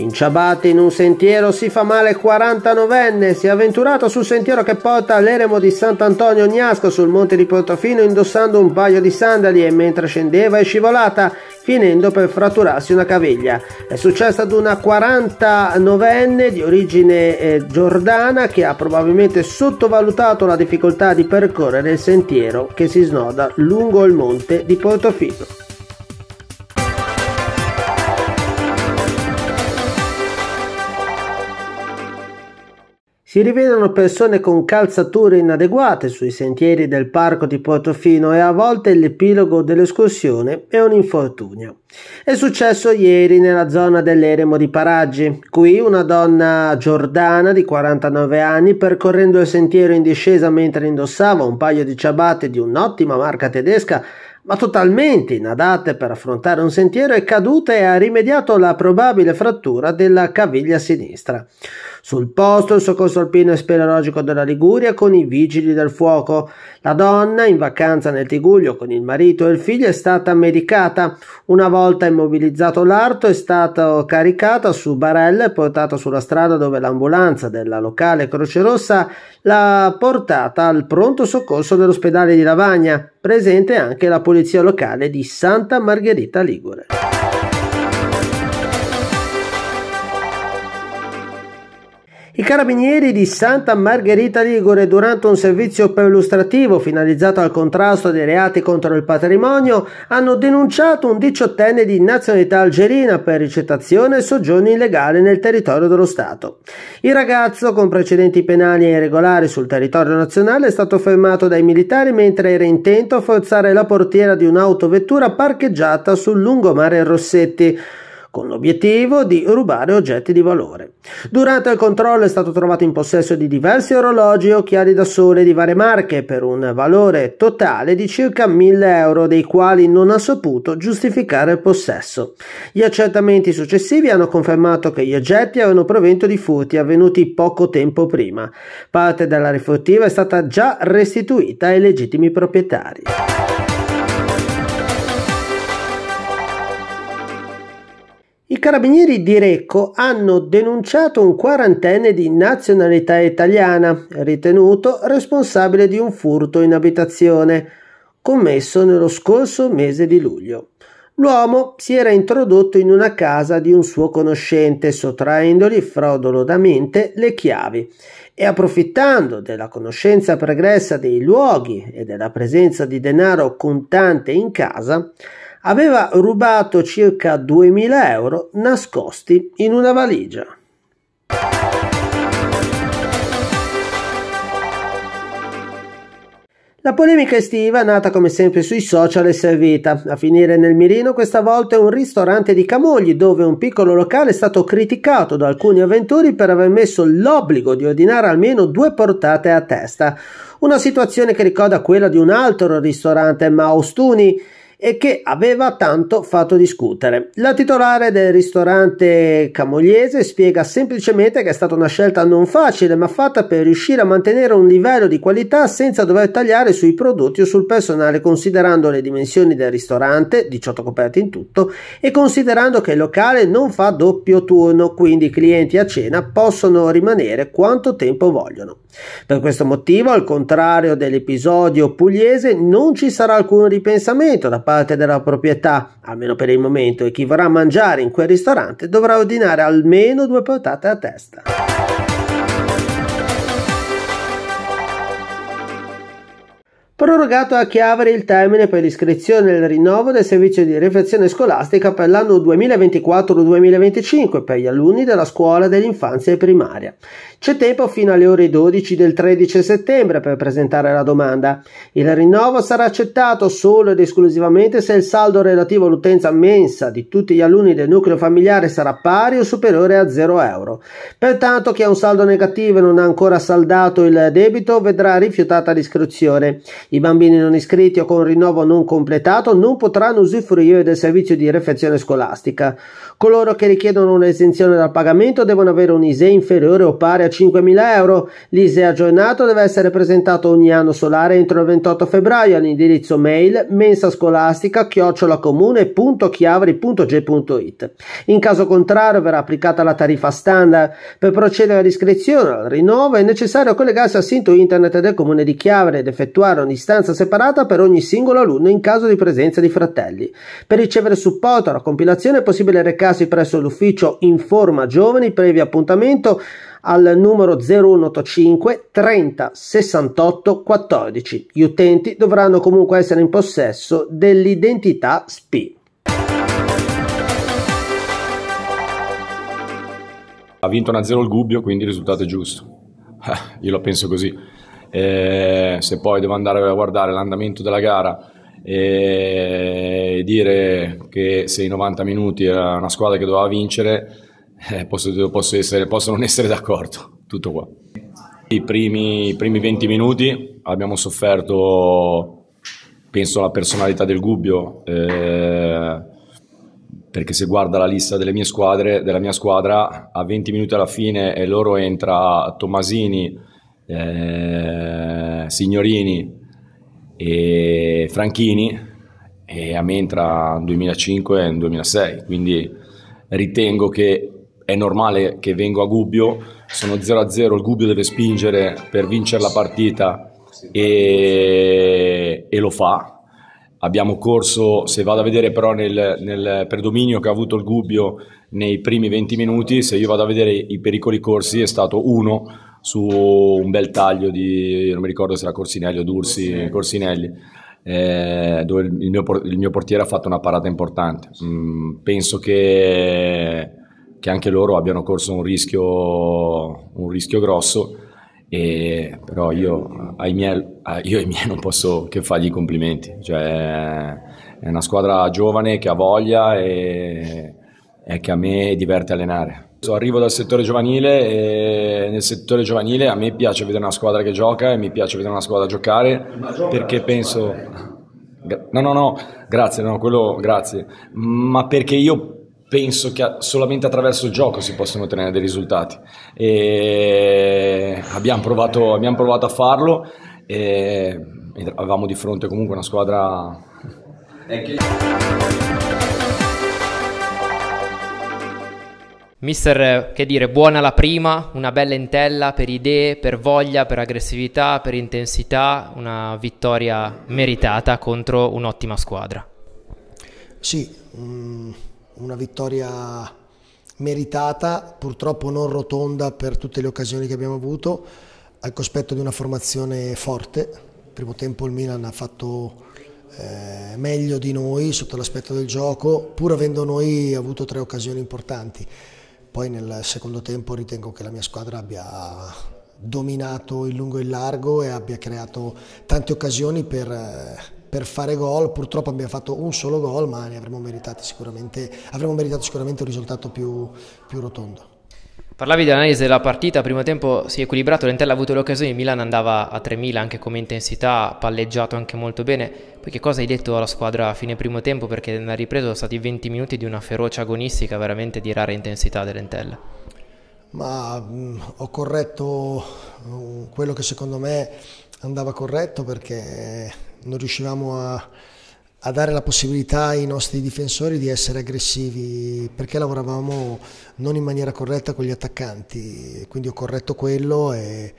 In ciabatte in un sentiero si fa male 49enne, si è avventurato sul sentiero che porta all'eremo di Sant'Antonio Gnasco sul monte di Portofino indossando un paio di sandali e mentre scendeva è scivolata finendo per fratturarsi una caviglia. È successo ad una 49enne di origine eh, giordana che ha probabilmente sottovalutato la difficoltà di percorrere il sentiero che si snoda lungo il monte di Portofino. si rivedono persone con calzature inadeguate sui sentieri del parco di Portofino e a volte l'epilogo dell'escursione è un infortunio. È successo ieri nella zona dell'Eremo di Paraggi. Qui una donna giordana di 49 anni, percorrendo il sentiero in discesa mentre indossava un paio di ciabatte di un'ottima marca tedesca, ma totalmente inadatte per affrontare un sentiero, è caduta e ha rimediato la probabile frattura della caviglia sinistra. Sul posto il soccorso alpino e speleologico della Liguria con i vigili del fuoco. La donna, in vacanza nel Tiguglio con il marito e il figlio, è stata medicata. Una volta immobilizzato l'arto è stata caricata su barella e portata sulla strada dove l'ambulanza della locale Croce Rossa l'ha portata al pronto soccorso dell'ospedale di Lavagna, presente anche la polizia locale di Santa Margherita Ligure. I carabinieri di Santa Margherita Ligure, durante un servizio perlustrativo finalizzato al contrasto dei reati contro il patrimonio, hanno denunciato un diciottenne di nazionalità algerina per ricettazione e soggiorno illegale nel territorio dello Stato. Il ragazzo, con precedenti penali e irregolari sul territorio nazionale, è stato fermato dai militari mentre era intento a forzare la portiera di un'autovettura parcheggiata sul lungomare Rossetti con l'obiettivo di rubare oggetti di valore. Durante il controllo è stato trovato in possesso di diversi orologi e occhiali da sole di varie marche per un valore totale di circa 1000 euro dei quali non ha saputo giustificare il possesso. Gli accertamenti successivi hanno confermato che gli oggetti avevano provento di furti avvenuti poco tempo prima. Parte della rifurtiva è stata già restituita ai legittimi proprietari. I carabinieri di Recco hanno denunciato un quarantenne di nazionalità italiana, ritenuto responsabile di un furto in abitazione, commesso nello scorso mese di luglio. L'uomo si era introdotto in una casa di un suo conoscente, sottraendogli frodolodamente le chiavi e approfittando della conoscenza pregressa dei luoghi e della presenza di denaro contante in casa, aveva rubato circa 2000 euro nascosti in una valigia. La polemica estiva, nata come sempre sui social, è servita. A finire nel mirino questa volta è un ristorante di Camogli, dove un piccolo locale è stato criticato da alcuni avventori per aver messo l'obbligo di ordinare almeno due portate a testa. Una situazione che ricorda quella di un altro ristorante, Maustuni, e che aveva tanto fatto discutere. La titolare del ristorante camogliese spiega semplicemente che è stata una scelta non facile ma fatta per riuscire a mantenere un livello di qualità senza dover tagliare sui prodotti o sul personale considerando le dimensioni del ristorante, 18 coperte in tutto, e considerando che il locale non fa doppio turno, quindi i clienti a cena possono rimanere quanto tempo vogliono. Per questo motivo, al contrario dell'episodio pugliese, non ci sarà alcun ripensamento da parte parte della proprietà, almeno per il momento, e chi vorrà mangiare in quel ristorante dovrà ordinare almeno due portate a testa. prorogato a che il termine per l'iscrizione e il rinnovo del servizio di riflessione scolastica per l'anno 2024-2025 per gli alunni della scuola dell'infanzia e primaria. C'è tempo fino alle ore 12 del 13 settembre per presentare la domanda. Il rinnovo sarà accettato solo ed esclusivamente se il saldo relativo all'utenza mensa di tutti gli alunni del nucleo familiare sarà pari o superiore a 0 euro. Pertanto chi ha un saldo negativo e non ha ancora saldato il debito vedrà rifiutata l'iscrizione. I bambini non iscritti o con rinnovo non completato non potranno usufruire del servizio di refezione scolastica. Coloro che richiedono un'esenzione dal pagamento devono avere un ISEE inferiore o pari a 5.000 euro. L'ISEE aggiornato deve essere presentato ogni anno solare entro il 28 febbraio all'indirizzo mail mensa scolastica In caso contrario verrà applicata la tariffa standard. Per procedere all'iscrizione al rinnovo è necessario collegarsi al sito internet del comune di Chiavri ed effettuare un stanza separata per ogni singolo alunno in caso di presenza di fratelli. Per ricevere supporto alla compilazione è possibile recarsi presso l'ufficio Informa Giovani previ appuntamento al numero 0185 30 68 14. Gli utenti dovranno comunque essere in possesso dell'identità SPI. Ha vinto 1 zero il Gubbio, quindi il risultato è giusto. Io la penso così eh, se poi devo andare a guardare l'andamento della gara e dire che se i 90 minuti era una squadra che doveva vincere, eh, posso, posso, essere, posso, non essere d'accordo. Tutto qua. I primi, I primi 20 minuti abbiamo sofferto, penso, la personalità del Gubbio. Eh, perché se guarda la lista delle mie squadre, della mia squadra, a 20 minuti alla fine e loro entra Tomasini, eh, Signorini e Franchini e a me entra nel 2005 e nel 2006, quindi ritengo che è normale che vengo a Gubbio, sono 0-0, il Gubbio deve spingere per vincere la partita e, e lo fa, abbiamo corso, se vado a vedere però nel, nel, predominio che ha avuto il Gubbio nei primi 20 minuti, se io vado a vedere i pericoli corsi è stato uno su un bel taglio di, non mi ricordo se era Corsinelli o Dursi, Corsinelli, Corsinelli eh, dove il mio, il mio, portiere ha fatto una parata importante. Mm, penso che, che, anche loro abbiano corso un rischio, un rischio grosso, e, però io ai, miei, io ai, miei, non posso che fargli i complimenti. Cioè, è una squadra giovane che ha voglia e, e che a me diverte allenare. Arrivo dal settore giovanile e nel settore giovanile a me piace vedere una squadra che gioca e mi piace vedere una squadra giocare perché penso... No, no, no, grazie, no, quello grazie. Ma perché io penso che solamente attraverso il gioco si possono ottenere dei risultati. E abbiamo, provato, abbiamo provato a farlo e avevamo di fronte comunque una squadra... Mister, eh, che dire, buona la prima, una bella entella per idee, per voglia, per aggressività, per intensità, una vittoria meritata contro un'ottima squadra. Sì, mm, una vittoria meritata, purtroppo non rotonda per tutte le occasioni che abbiamo avuto, al cospetto di una formazione forte. Il primo tempo il Milan ha fatto eh, meglio di noi sotto l'aspetto del gioco, pur avendo noi avuto tre occasioni importanti. Poi nel secondo tempo ritengo che la mia squadra abbia dominato il lungo e il largo e abbia creato tante occasioni per, per fare gol. Purtroppo abbiamo fatto un solo gol, ma ne avremmo meritato sicuramente, avremmo meritato sicuramente un risultato più, più rotondo. Parlavi dell'analisi della partita, primo tempo si è equilibrato, Lentella ha avuto le occasioni, Milan andava a 3.000 anche come intensità, palleggiato anche molto bene. Poi che cosa hai detto alla squadra a fine primo tempo? Perché nella ripresa sono stati 20 minuti di una ferocia agonistica veramente di rara intensità dell'Entella? Ma mh, mm, ho corretto mm, quello che secondo me andava corretto perché non riuscivamo a a dare la possibilità ai nostri difensori di essere aggressivi perché lavoravamo non in maniera corretta con gli attaccanti, quindi ho corretto quello e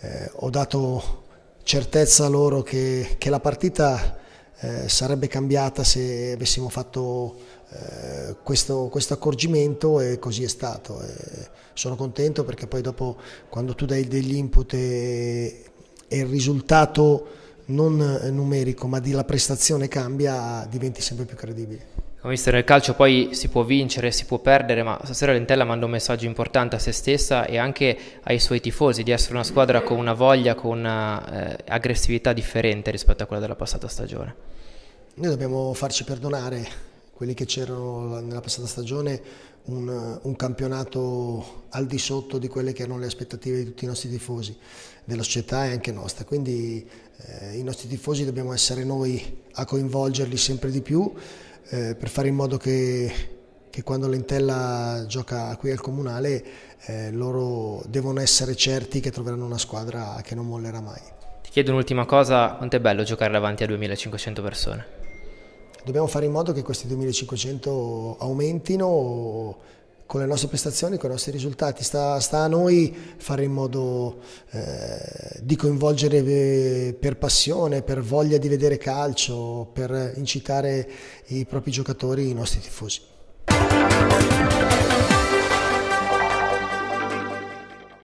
eh, ho dato certezza loro che, che la partita eh, sarebbe cambiata se avessimo fatto eh, questo, questo, accorgimento e così è stato. E sono contento perché poi dopo quando tu dai degli input e, e il risultato non eh, numerico, ma della prestazione cambia, diventi sempre più credibile. Come Mister, nel calcio poi si può vincere, si può perdere, ma stasera Lentella manda un messaggio importante a se stessa e anche ai suoi tifosi di essere una squadra con una voglia, con un'aggressività eh, differente rispetto a quella della passata stagione. Noi dobbiamo farci perdonare quelli che c'erano nella passata stagione un, un, campionato al di sotto di quelle che erano le aspettative di tutti i nostri tifosi, della società e anche nostra. Quindi eh, i nostri tifosi dobbiamo essere noi a coinvolgerli sempre di più eh, per fare in modo che, che, quando l'Entella gioca qui al Comunale eh, loro devono essere certi che troveranno una squadra che non mollerà mai. Ti chiedo un'ultima cosa, quanto è bello giocare davanti a 2500 persone? dobbiamo fare in modo che questi 2500 aumentino con le nostre prestazioni, con i nostri risultati. Sta, sta a noi fare in modo eh, di coinvolgere eh, per passione, per voglia di vedere calcio, per incitare i propri giocatori, i nostri tifosi.